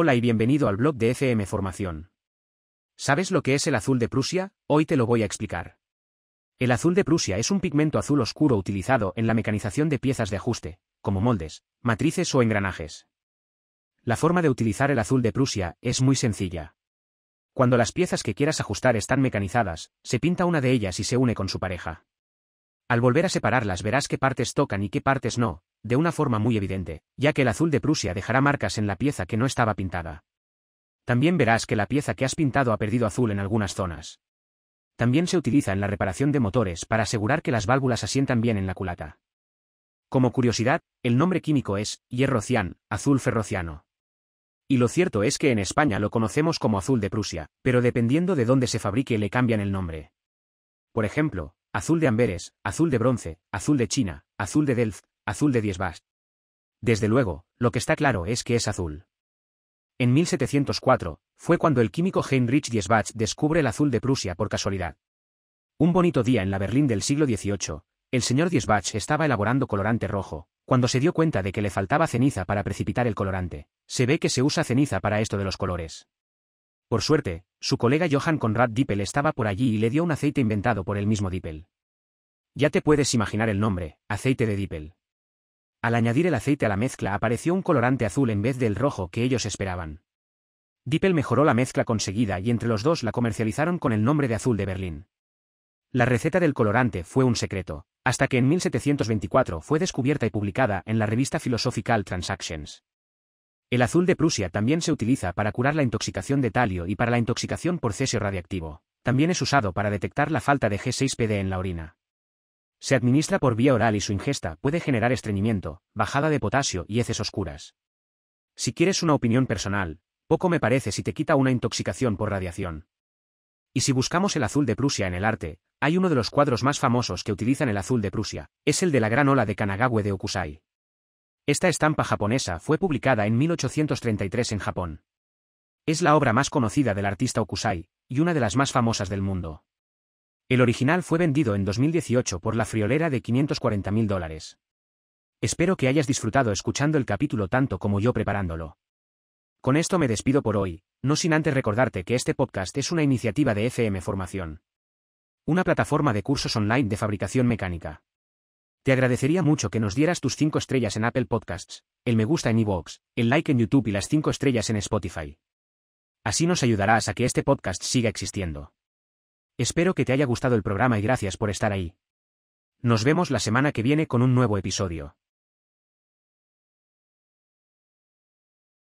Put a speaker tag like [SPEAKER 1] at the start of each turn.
[SPEAKER 1] Hola y bienvenido al blog de FM Formación. ¿Sabes lo que es el azul de Prusia? Hoy te lo voy a explicar. El azul de Prusia es un pigmento azul oscuro utilizado en la mecanización de piezas de ajuste, como moldes, matrices o engranajes. La forma de utilizar el azul de Prusia es muy sencilla. Cuando las piezas que quieras ajustar están mecanizadas, se pinta una de ellas y se une con su pareja. Al volver a separarlas verás qué partes tocan y qué partes no, de una forma muy evidente, ya que el azul de Prusia dejará marcas en la pieza que no estaba pintada. También verás que la pieza que has pintado ha perdido azul en algunas zonas. También se utiliza en la reparación de motores para asegurar que las válvulas asientan bien en la culata. Como curiosidad, el nombre químico es hierro cian, azul ferrociano. Y lo cierto es que en España lo conocemos como azul de Prusia, pero dependiendo de dónde se fabrique le cambian el nombre. Por ejemplo, azul de Amberes, azul de bronce, azul de China, azul de Delft, azul de Diezbach. Desde luego, lo que está claro es que es azul. En 1704, fue cuando el químico Heinrich Diesbach descubre el azul de Prusia por casualidad. Un bonito día en la Berlín del siglo XVIII, el señor Diezbach estaba elaborando colorante rojo, cuando se dio cuenta de que le faltaba ceniza para precipitar el colorante. Se ve que se usa ceniza para esto de los colores. Por suerte, su colega Johann Conrad Dippel estaba por allí y le dio un aceite inventado por el mismo Dippel. Ya te puedes imaginar el nombre, aceite de Dippel. Al añadir el aceite a la mezcla apareció un colorante azul en vez del rojo que ellos esperaban. Dippel mejoró la mezcla conseguida y entre los dos la comercializaron con el nombre de azul de Berlín. La receta del colorante fue un secreto, hasta que en 1724 fue descubierta y publicada en la revista Philosophical Transactions. El azul de Prusia también se utiliza para curar la intoxicación de talio y para la intoxicación por cesio radiactivo. También es usado para detectar la falta de G6PD en la orina. Se administra por vía oral y su ingesta puede generar estreñimiento, bajada de potasio y heces oscuras. Si quieres una opinión personal, poco me parece si te quita una intoxicación por radiación. Y si buscamos el azul de Prusia en el arte, hay uno de los cuadros más famosos que utilizan el azul de Prusia, es el de la gran ola de Kanagawa de Okusai. Esta estampa japonesa fue publicada en 1833 en Japón. Es la obra más conocida del artista Okusai, y una de las más famosas del mundo. El original fue vendido en 2018 por la friolera de 540.000 dólares. Espero que hayas disfrutado escuchando el capítulo tanto como yo preparándolo. Con esto me despido por hoy, no sin antes recordarte que este podcast es una iniciativa de FM Formación. Una plataforma de cursos online de fabricación mecánica. Te agradecería mucho que nos dieras tus 5 estrellas en Apple Podcasts, el me gusta en iVoox, el like en YouTube y las 5 estrellas en Spotify. Así nos ayudarás a que este podcast siga existiendo. Espero que te haya gustado el programa y gracias por estar ahí. Nos vemos la semana que viene con un nuevo episodio.